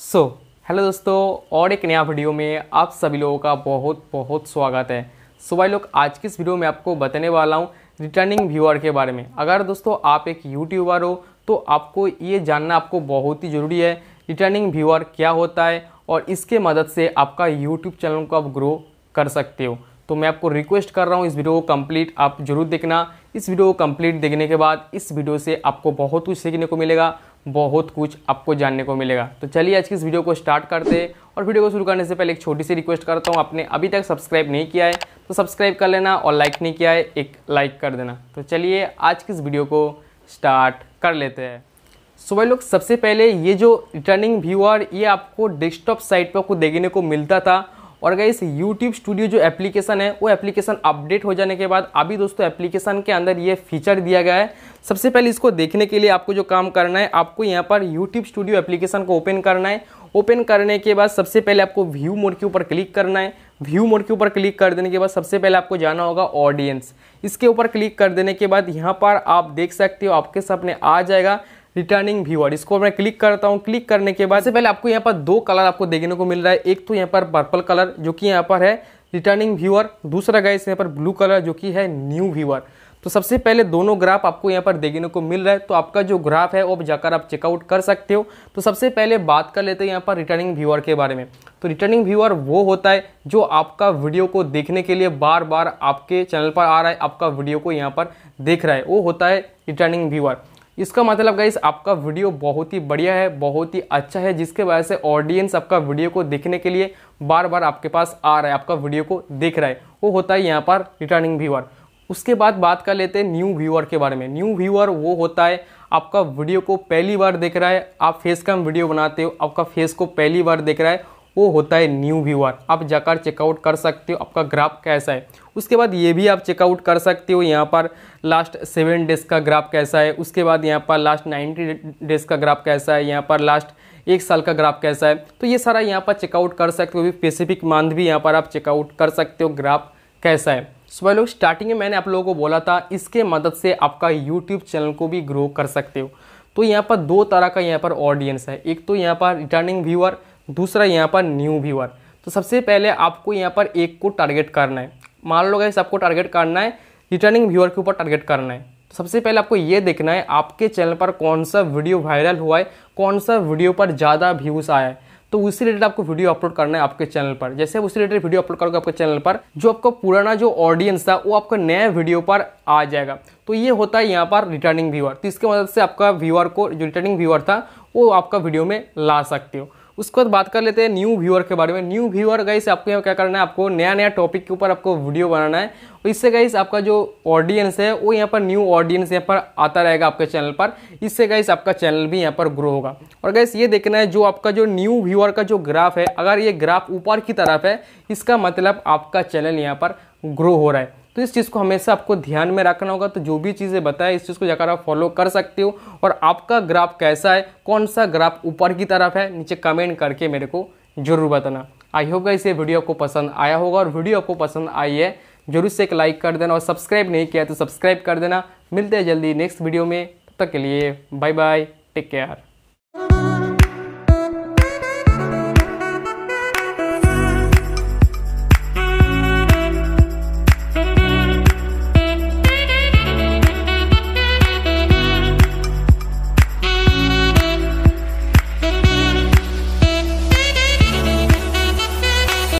सो so, hello दोस्तों और एक नया वीडियो में आप सभी लोगों का बहुत बहुत स्वागत है सो भाई लोग आज की इस वीडियो में आपको बताने वाला हूँ रिटर्निंग व्यूअर के बारे में अगर दोस्तों आप एक यूट्यूबर हो तो आपको ये जानना आपको बहुत ही ज़रूरी है रिटर्निंग व्यूअर क्या होता है और इसके मदद से आपका यूट्यूब चैनल को आप ग्रो कर सकते हो तो मैं आपको रिक्वेस्ट कर रहा हूँ इस वीडियो को कम्प्लीट आप जरूर देखना इस वीडियो को कम्प्लीट देखने के बाद इस वीडियो से आपको बहुत कुछ सीखने को मिलेगा बहुत कुछ आपको जानने को मिलेगा तो चलिए आज की इस वीडियो को स्टार्ट करते हैं और वीडियो को शुरू करने से पहले एक छोटी सी रिक्वेस्ट करता हूँ आपने अभी तक सब्सक्राइब नहीं किया है तो सब्सक्राइब कर लेना और लाइक नहीं किया है एक लाइक कर देना तो चलिए आज की इस वीडियो को स्टार्ट कर लेते हैं सो भाई लोग सबसे पहले ये जो रिटर्निंग व्यूअर ये आपको डेस्कटॉप साइट पर आपको देखने को मिलता था और अगर इस यूट्यूब स्टूडियो जो एप्लीकेशन है वो एप्लीकेशन अपडेट हो जाने के बाद अभी दोस्तों एप्लीकेशन के अंदर ये फीचर दिया गया है सबसे पहले इसको देखने के लिए आपको जो काम करना है आपको यहाँ पर यूट्यूब स्टूडियो एप्लीकेशन को ओपन करना है ओपन करने के बाद सबसे पहले आपको व्यू मोड के ऊपर क्लिक करना है व्यू मोड के ऊपर क्लिक कर देने के बाद सबसे पहले आपको जाना होगा ऑडियंस इसके ऊपर क्लिक कर देने के बाद यहाँ पर आप देख सकते हो आपके सामने आ जाएगा रिटर्निंग व्यूअर इसको मैं क्लिक करता हूँ क्लिक करने के बाद से पहले आपको यहाँ पर दो कलर आपको देखने को मिल रहा है एक तो यहाँ पर पर्पल कलर जो कि यहाँ पर है रिटर्निंग व्यूअर दूसरा गए यहाँ पर ब्लू कलर जो कि है न्यू व्यूअर तो सबसे पहले दोनों ग्राफ आपको यहाँ पर देखने को मिल रहा है तो आपका जो ग्राफ है वो जाकर आप चेकआउट कर सकते हो तो सबसे पहले बात कर लेते हैं यहाँ पर रिटर्निंग व्यूअर के बारे में तो रिटर्निंग व्यूअर वो होता है जो आपका वीडियो को देखने के लिए बार बार आपके चैनल पर आ रहा है आपका वीडियो को यहाँ पर देख रहा है वो होता है रिटर्निंग व्यूअर इसका मतलब गाइस आपका वीडियो बहुत ही बढ़िया है बहुत ही अच्छा है जिसके वजह से ऑडियंस आपका वीडियो को देखने के लिए बार बार आपके पास आ रहा है आपका वीडियो को देख रहा है वो होता है यहाँ पर रिटर्निंग व्यूअर उसके बाद बात कर लेते हैं न्यू व्यूअर के बारे में न्यू व्यूअर वो होता है आपका वीडियो को पहली बार देख रहा है आप फेस का वीडियो बनाते हो आपका फेस को पहली बार देख रहा है वो होता है न्यू व्यूअर आप जाकर चेकआउट कर सकते हो आपका ग्राफ कैसा है उसके बाद ये भी आप चेकआउट कर सकते हो यहाँ पर लास्ट सेवन डेज का ग्राफ कैसा है उसके बाद यहाँ पर लास्ट नाइन्टी डेज का ग्राफ कैसा है यहाँ पर लास्ट एक साल का ग्राफ कैसा है तो ये सारा यहाँ पर चेकआउट कर सकते हो स्पेसिफिक मंथ भी यहाँ पर आप चेकआउट कर सकते हो ग्राफ कैसा है सो भाई लोग स्टार्टिंग में मैंने आप लोगों को बोला था इसके मदद से आपका यूट्यूब चैनल को भी ग्रो कर सकते हो तो यहाँ पर दो तरह का यहाँ पर ऑडियंस है एक तो यहाँ पर रिटर्निंग व्यूअर दूसरा यहाँ पर न्यू व्यूअर तो सबसे पहले आपको यहाँ पर एक को टारगेट करना है मान लो गई आपको टारगेट करना है रिटर्निंग व्यूअर के ऊपर टारगेट करना है तो सबसे पहले आपको ये देखना है आपके चैनल पर कौन सा वीडियो वायरल हुआ है कौन सा वीडियो पर ज़्यादा व्यूज़ आया है तो उसी रिलेटेड आपको वीडियो अपलोड करना है आपके चैनल पर जैसे आप उसी रिलेटेड वीडियो अपलोड करोगे आपके चैनल पर जो आपका पुराना जो ऑडियंस था वो आपका नया वीडियो पर आ जाएगा तो ये होता है यहाँ पर रिटर्निंग व्यूअर तो इसके मदद मतलब से आपका व्यूअर को जो रिटर्निंग व्यूअर था वो आपका वीडियो में ला सकते हो उसके बाद बात कर लेते हैं न्यू व्यूअर के बारे में न्यू व्यूअर गाइस आपको यहाँ क्या करना है आपको नया नया टॉपिक के ऊपर आपको वीडियो बनाना है और तो इससे गाइस आपका जो ऑडियंस है वो यहाँ पर न्यू ऑडियंस यहाँ पर आता रहेगा आपके चैनल पर इससे गाइस आपका चैनल भी यहाँ पर ग्रो होगा और गाइस ये देखना है जो आपका जो न्यू व्यूअर का जो ग्राफ है अगर ये ग्राफ ऊपर की तरफ है इसका मतलब आपका चैनल यहाँ पर ग्रो हो रहा है तो इस चीज़ को हमेशा आपको ध्यान में रखना होगा तो जो भी चीज़ें बताएं इस चीज़ को जाकर आप फॉलो कर सकते हो और आपका ग्राफ कैसा है कौन सा ग्राफ ऊपर की तरफ है नीचे कमेंट करके मेरे को जरूर बताना आई होगा इसे वीडियो आपको पसंद आया होगा और वीडियो आपको पसंद आई है जरूर से एक लाइक कर देना और सब्सक्राइब नहीं किया तो सब्सक्राइब कर देना मिलते हैं जल्दी नेक्स्ट वीडियो में तब तक के लिए बाय बाय टेक केयर